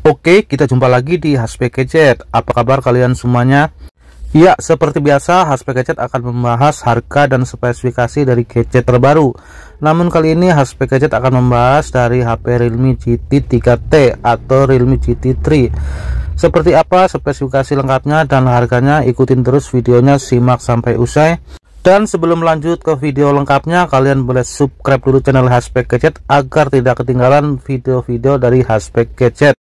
Oke, kita jumpa lagi di HSP Gadget. Apa kabar kalian semuanya? Ya, seperti biasa, HSP Gadget akan membahas harga dan spesifikasi dari gadget terbaru. Namun kali ini HSP Gadget akan membahas dari HP Realme GT 3T atau Realme GT 3. Seperti apa spesifikasi lengkapnya dan harganya, ikutin terus videonya simak sampai usai. Dan sebelum lanjut ke video lengkapnya, kalian boleh subscribe dulu channel HSP Gadget agar tidak ketinggalan video-video dari HSP Gadget.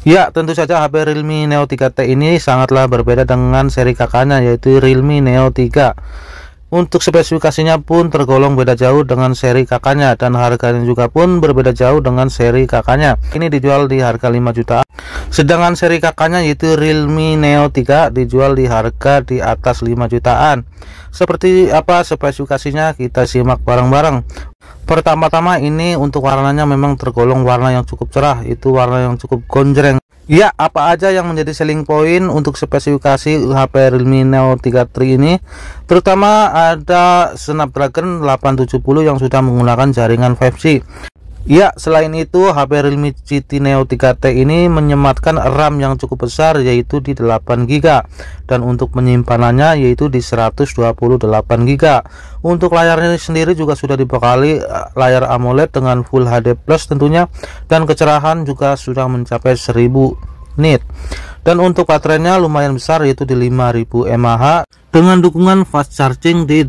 Ya, tentu saja HP Realme Neo 3T ini sangatlah berbeda dengan seri kakaknya yaitu Realme Neo 3. Untuk spesifikasinya pun tergolong beda jauh dengan seri kakaknya dan harganya juga pun berbeda jauh dengan seri kakaknya. Ini dijual di harga 5 juta. Sedangkan seri kakaknya yaitu Realme Neo 3 dijual di harga di atas 5 jutaan. Seperti apa spesifikasinya kita simak bareng-bareng pertama-tama ini untuk warnanya memang tergolong warna yang cukup cerah itu warna yang cukup gonjreng ya apa aja yang menjadi selling point untuk spesifikasi HP Realme Neo 33 ini terutama ada Snapdragon 870 yang sudah menggunakan jaringan 5G Ya, selain itu HP Realme GT Neo 3T ini menyematkan RAM yang cukup besar yaitu di 8GB dan untuk penyimpanannya yaitu di 128GB. Untuk layarnya sendiri juga sudah dibekali eh, layar AMOLED dengan Full HD Plus tentunya dan kecerahan juga sudah mencapai 1000 nit. Dan untuk baterainya lumayan besar yaitu di 5000 mAh dengan dukungan fast charging di 80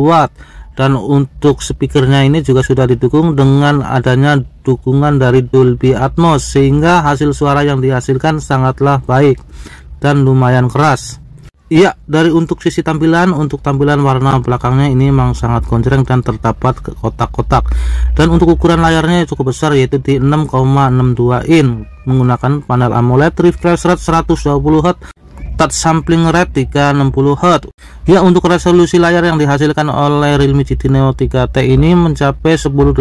watt dan untuk speakernya ini juga sudah didukung dengan adanya dukungan dari Dolby Atmos sehingga hasil suara yang dihasilkan sangatlah baik dan lumayan keras Iya, dari untuk sisi tampilan, untuk tampilan warna belakangnya ini memang sangat konjreng dan terdapat kotak-kotak. Dan untuk ukuran layarnya cukup besar yaitu di 6,62 in menggunakan panel AMOLED refresh rate 120 Hz cut sampling rate 360Hz ya untuk resolusi layar yang dihasilkan oleh Realme GT Neo 3T ini mencapai 1080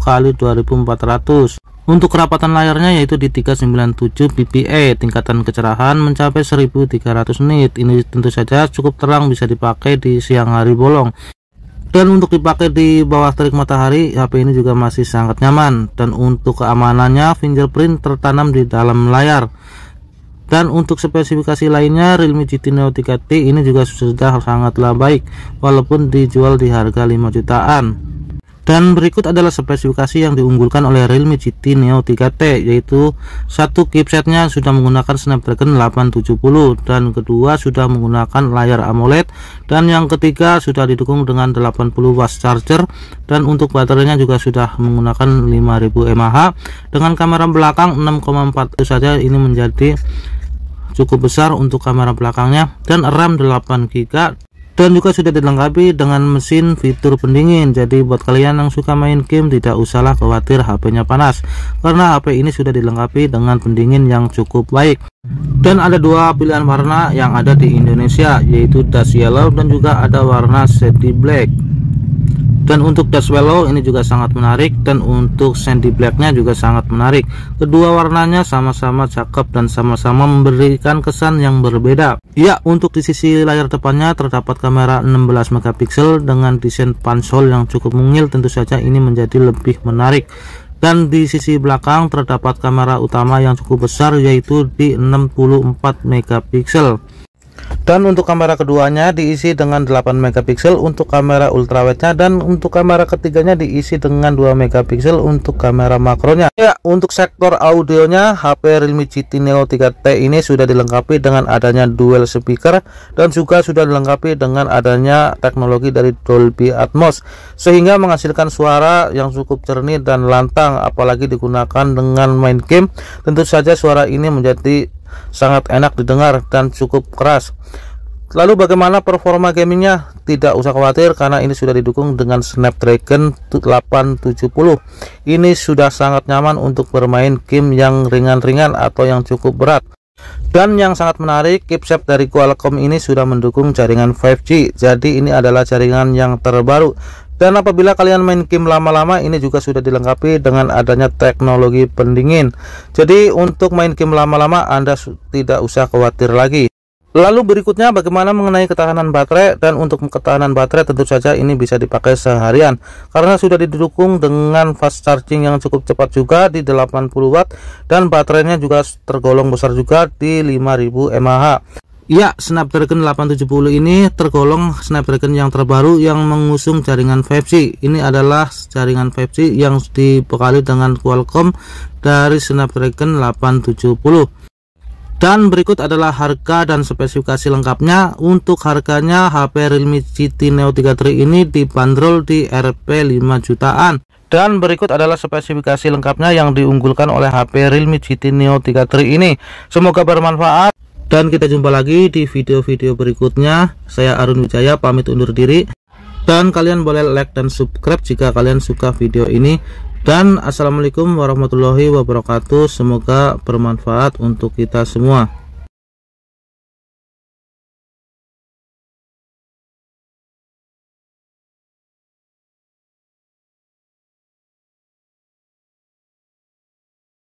kali 2400 untuk kerapatan layarnya yaitu di 397 ppi. E, tingkatan kecerahan mencapai 1300 nit ini tentu saja cukup terang bisa dipakai di siang hari bolong dan untuk dipakai di bawah terik matahari HP ini juga masih sangat nyaman dan untuk keamanannya fingerprint tertanam di dalam layar dan untuk spesifikasi lainnya, Realme GT Neo 3T ini juga sudah sangatlah baik, walaupun dijual di harga 5 jutaan. Dan berikut adalah spesifikasi yang diunggulkan oleh Realme GT Neo 3T, yaitu satu chipsetnya sudah menggunakan Snapdragon 870, dan kedua sudah menggunakan layar AMOLED, dan yang ketiga sudah didukung dengan 80 watt charger, dan untuk baterainya juga sudah menggunakan 5000 mAh. Dengan kamera belakang 6,4 saja ini menjadi cukup besar untuk kamera belakangnya dan RAM 8GB dan juga sudah dilengkapi dengan mesin fitur pendingin jadi buat kalian yang suka main game tidak usahlah khawatir HP-nya panas karena HP ini sudah dilengkapi dengan pendingin yang cukup baik dan ada dua pilihan warna yang ada di Indonesia yaitu dust yellow dan juga ada warna City black dan untuk Daswello ini juga sangat menarik dan untuk Sandy Blacknya juga sangat menarik kedua warnanya sama-sama cakep dan sama-sama memberikan kesan yang berbeda ya untuk di sisi layar depannya terdapat kamera 16 megapiksel dengan desain pansol yang cukup mungil tentu saja ini menjadi lebih menarik dan di sisi belakang terdapat kamera utama yang cukup besar yaitu di 64 megapiksel dan untuk kamera keduanya diisi dengan 8 megapiksel untuk kamera ultrawidenya dan untuk kamera ketiganya diisi dengan 2 megapiksel untuk kamera makronya ya untuk sektor audionya HP Realme GT Neo 3T ini sudah dilengkapi dengan adanya dual speaker dan juga sudah dilengkapi dengan adanya teknologi dari Dolby Atmos sehingga menghasilkan suara yang cukup jernih dan lantang apalagi digunakan dengan main game tentu saja suara ini menjadi sangat enak didengar dan cukup keras lalu bagaimana performa gamingnya tidak usah khawatir karena ini sudah didukung dengan Snapdragon 870 ini sudah sangat nyaman untuk bermain game yang ringan-ringan atau yang cukup berat dan yang sangat menarik chipset dari Qualcomm ini sudah mendukung jaringan 5G jadi ini adalah jaringan yang terbaru dan apabila kalian main game lama-lama ini juga sudah dilengkapi dengan adanya teknologi pendingin. Jadi untuk main game lama-lama Anda tidak usah khawatir lagi. Lalu berikutnya bagaimana mengenai ketahanan baterai dan untuk ketahanan baterai tentu saja ini bisa dipakai seharian karena sudah didukung dengan fast charging yang cukup cepat juga di 80 watt dan baterainya juga tergolong besar juga di 5000 mAh. Ya, Snapdragon 870 ini tergolong Snapdragon yang terbaru yang mengusung jaringan 5G. Ini adalah jaringan 5G yang dibekali dengan Qualcomm dari Snapdragon 870. Dan berikut adalah harga dan spesifikasi lengkapnya. Untuk harganya HP Realme GT Neo 33 ini dibanderol di Rp 5 jutaan. Dan berikut adalah spesifikasi lengkapnya yang diunggulkan oleh HP Realme GT Neo 33 ini. Semoga bermanfaat. Dan kita jumpa lagi di video-video berikutnya. Saya Arun Wijaya pamit undur diri. Dan kalian boleh like dan subscribe jika kalian suka video ini. Dan assalamualaikum warahmatullahi wabarakatuh. Semoga bermanfaat untuk kita semua.